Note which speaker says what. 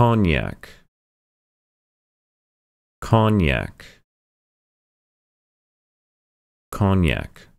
Speaker 1: cognac cognac cognac